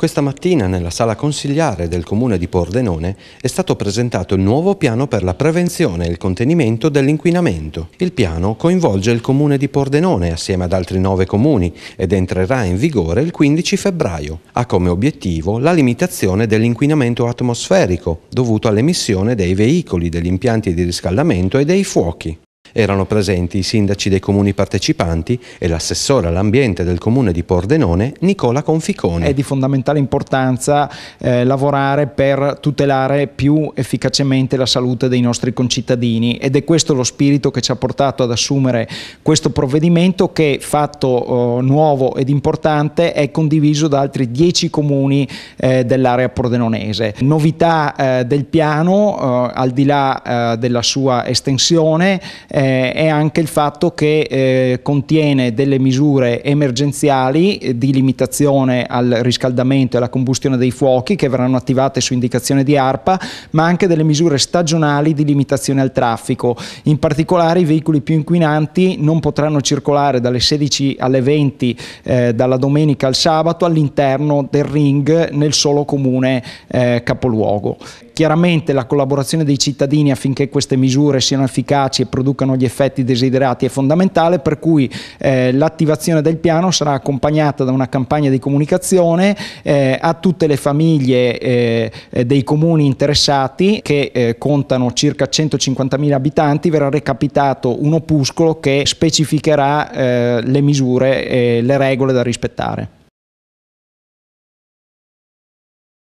Questa mattina nella sala consigliare del comune di Pordenone è stato presentato il nuovo piano per la prevenzione e il contenimento dell'inquinamento. Il piano coinvolge il comune di Pordenone assieme ad altri nove comuni ed entrerà in vigore il 15 febbraio. Ha come obiettivo la limitazione dell'inquinamento atmosferico dovuto all'emissione dei veicoli, degli impianti di riscaldamento e dei fuochi. Erano presenti i sindaci dei comuni partecipanti e l'assessore all'ambiente del comune di Pordenone, Nicola Conficone. È di fondamentale importanza eh, lavorare per tutelare più efficacemente la salute dei nostri concittadini ed è questo lo spirito che ci ha portato ad assumere questo provvedimento che, fatto eh, nuovo ed importante, è condiviso da altri dieci comuni eh, dell'area pordenonese. Novità eh, del piano, oh, al di là eh, della sua estensione, eh, eh, è anche il fatto che eh, contiene delle misure emergenziali eh, di limitazione al riscaldamento e alla combustione dei fuochi che verranno attivate su indicazione di ARPA, ma anche delle misure stagionali di limitazione al traffico. In particolare i veicoli più inquinanti non potranno circolare dalle 16 alle 20 eh, dalla domenica al sabato all'interno del ring nel solo comune eh, capoluogo. Chiaramente la collaborazione dei cittadini affinché queste misure siano efficaci e producano producono gli effetti desiderati è fondamentale, per cui eh, l'attivazione del piano sarà accompagnata da una campagna di comunicazione eh, a tutte le famiglie eh, eh dei comuni interessati che eh, contano circa 150.000 abitanti, verrà recapitato un opuscolo che specificherà eh, le misure e le regole da rispettare.